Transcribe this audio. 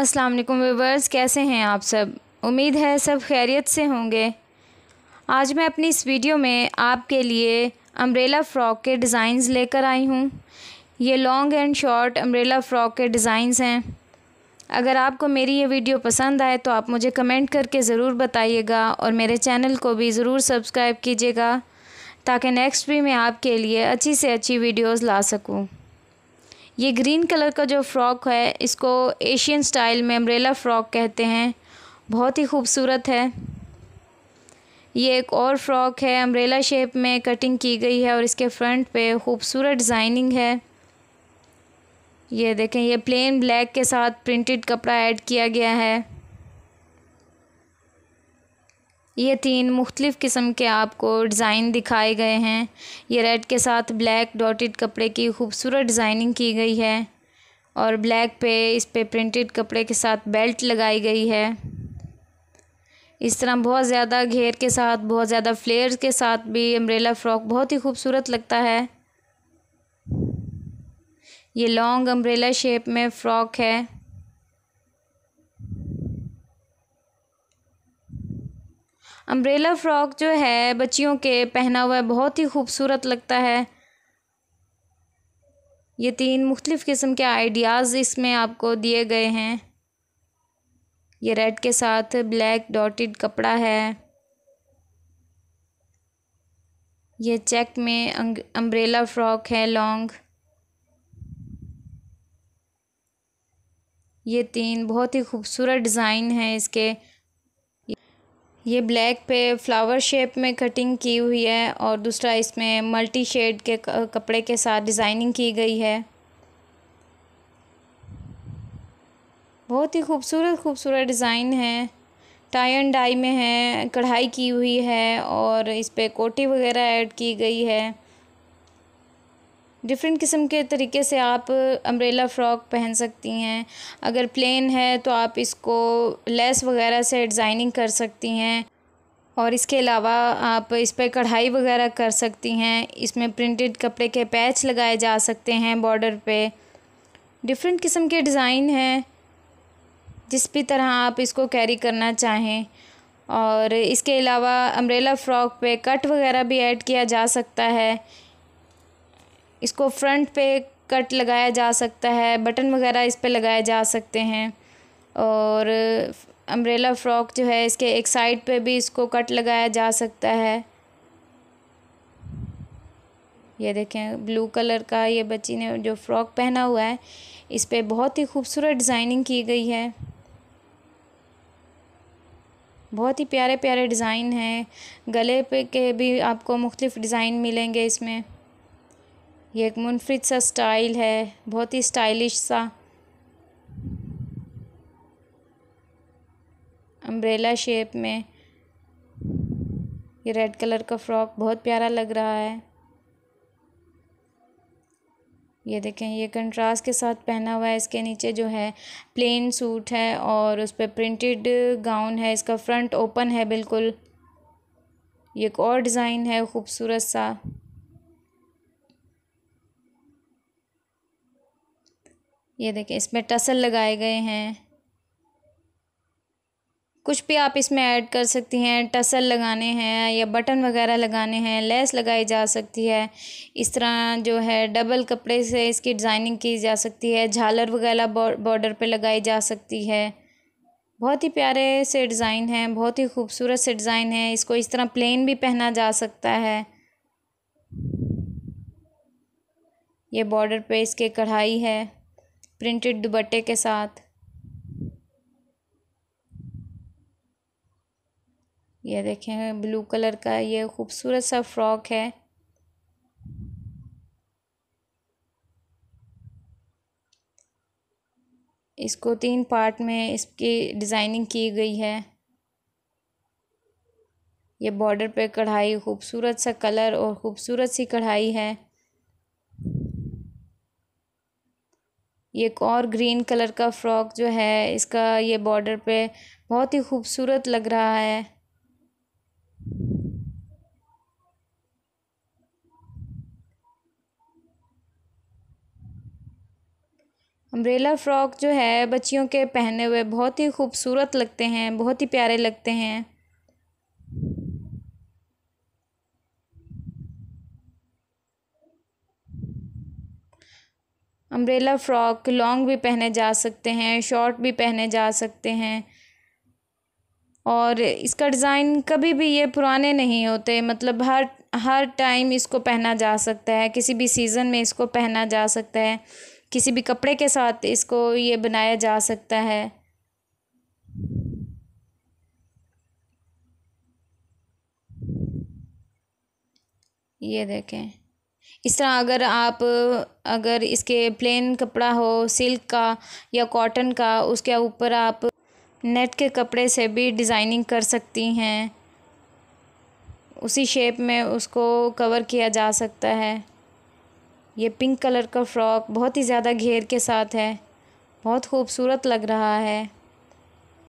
अस्सलाम वालेकुम व्यूवर्स कैसे हैं आप सब उम्मीद है सब खैरियत से होंगे आज मैं अपनी इस वीडियो में आपके लिए अम्ब्रेला फ़्रॉक के डिज़ाइंस लेकर आई हूँ ये long and short umbrella frock के डिज़ाइंस हैं अगर आपको मेरी ये वीडियो पसंद आए तो आप मुझे कमेंट करके ज़रूर बताइएगा और मेरे चैनल को भी ज़रूर सब्सक्राइब कीजिएगा ताकि नेक्स्ट भी मैं आपके लिए अच्छी से अच्छी वीडियोज़ ला सकूँ ये ग्रीन कलर का जो फ्रॉक है इसको एशियन स्टाइल में अम्ब्रेला फ़्रॉक कहते हैं बहुत ही खूबसूरत है ये एक और फ्रॉक है अम्ब्रेला शेप में कटिंग की गई है और इसके फ्रंट पे खूबसूरत डिज़ाइनिंग है ये देखें ये प्लेन ब्लैक के साथ प्रिंटेड कपड़ा ऐड किया गया है ये तीन मुख्तलिफ़ किस्म के आपको डिज़ाइन दिखाए गए हैं ये रेड के साथ ब्लैक डॉटेड कपड़े की खूबसूरत डिज़ाइनिंग की गई है और ब्लैक पे इस पे प्रिंटेड कपड़े के साथ बेल्ट लगाई गई है इस तरह बहुत ज़्यादा घेर के साथ बहुत ज़्यादा फ्लेयर के साथ भी अम्ब्रेला फ़्रॉक बहुत ही खूबसूरत लगता है ये लॉन्ग अम्ब्रेला शेप में फ़्रॉक है अम्ब्रेला फ्रॉक जो है बच्चियों के पहना हुआ है बहुत ही खूबसूरत लगता है ये तीन मुख्तलिफ़ किस्म के आइडियाज़ इसमें आपको दिए गए हैं ये रेड के साथ ब्लैक डॉटेड कपड़ा है ये चेक में अम्ब्रेला फ्रॉक है लॉन्ग ये तीन बहुत ही खूबसूरत डिज़ाइन है इसके ये ब्लैक पे फ्लावर शेप में कटिंग की हुई है और दूसरा इसमें मल्टी शेड के कपड़े के साथ डिज़ाइनिंग की गई है बहुत ही खूबसूरत खूबसूरत डिज़ाइन है टाई एंड डाई में है कढ़ाई की हुई है और इस पर कोटी वगैरह ऐड की गई है डिफरेंट किस्म के तरीके से आप अम्ब्रेला फ़्रॉक पहन सकती हैं अगर प्लेन है तो आप इसको लेस वगैरह से डिज़ाइनिंग कर सकती हैं और इसके अलावा आप इस पर कढ़ाई वगैरह कर सकती हैं इसमें प्रिंटेड कपड़े के पैच लगाए जा सकते हैं बॉर्डर पे डिफरेंट किस्म के डिज़ाइन हैं जिस भी तरह आप इसको कैरी करना चाहें और इसके अलावा अम्ब्रेला फ़्रॉक पे कट वगैरह भी ऐड किया जा सकता है इसको फ्रंट पे कट लगाया जा सकता है बटन वगैरह इस पर लगाए जा सकते हैं और अम्ब्रेला फ्रॉक जो है इसके एक साइड पे भी इसको कट लगाया जा सकता है ये देखें ब्लू कलर का ये बच्ची ने जो फ्रॉक पहना हुआ है इस पर बहुत ही खूबसूरत डिज़ाइनिंग की गई है बहुत ही प्यारे प्यारे डिज़ाइन हैं गले पे के भी आपको मुख्तलिफ़ डिज़ाइन मिलेंगे इसमें ये एक मुनफरद सा स्टाइल है बहुत ही स्टाइलिश सा अम्ब्रेला शेप में ये रेड कलर का फ्रॉक बहुत प्यारा लग रहा है ये देखें ये कंट्रास्ट के साथ पहना हुआ है इसके नीचे जो है प्लेन सूट है और उस पर प्रिंटेड गाउन है इसका फ्रंट ओपन है बिल्कुल ये एक और डिज़ाइन है खूबसूरत सा ये देखें इसमें टसल लगाए गए हैं कुछ भी आप इसमें ऐड कर सकती हैं टसल लगाने हैं या बटन वगैरह लगाने हैं लेस लगाई जा सकती है इस तरह जो है डबल कपड़े से इसकी डिज़ाइनिंग की जा सकती है झालर वगैरह बॉर्डर पे लगाई जा सकती है बहुत ही प्यारे से डिज़ाइन है बहुत ही खूबसूरत से डिज़ाइन है इसको इस तरह प्लेन भी पहना जा सकता है ये बॉर्डर पे इसके कढ़ाई है प्रिंटेड दुपट्टे के साथ ये देखें ब्लू कलर का ये खूबसूरत सा फ्रॉक है इसको तीन पार्ट में इसकी डिज़ाइनिंग की गई है ये बॉर्डर पे कढ़ाई खूबसूरत सा कलर और ख़ूबसूरत सी कढ़ाई है एक और ग्रीन कलर का फ्रॉक जो है इसका ये बॉर्डर पे बहुत ही खूबसूरत लग रहा है अम्ब्रेला फ्रॉक जो है बच्चियों के पहने हुए बहुत ही खूबसूरत लगते हैं बहुत ही प्यारे लगते हैं अम्ब्रेला फ़्रॉक लॉन्ग भी पहने जा सकते हैं शॉर्ट भी पहने जा सकते हैं और इसका डिज़ाइन कभी भी ये पुराने नहीं होते मतलब हर हर टाइम इसको पहना जा सकता है किसी भी सीज़न में इसको पहना जा सकता है किसी भी कपड़े के साथ इसको ये बनाया जा सकता है ये देखें इस तरह अगर आप अगर इसके प्लेन कपड़ा हो सिल्क का या कॉटन का उसके ऊपर आप नेट के कपड़े से भी डिज़ाइनिंग कर सकती हैं उसी शेप में उसको कवर किया जा सकता है ये पिंक कलर का फ्रॉक बहुत ही ज़्यादा घेर के साथ है बहुत खूबसूरत लग रहा है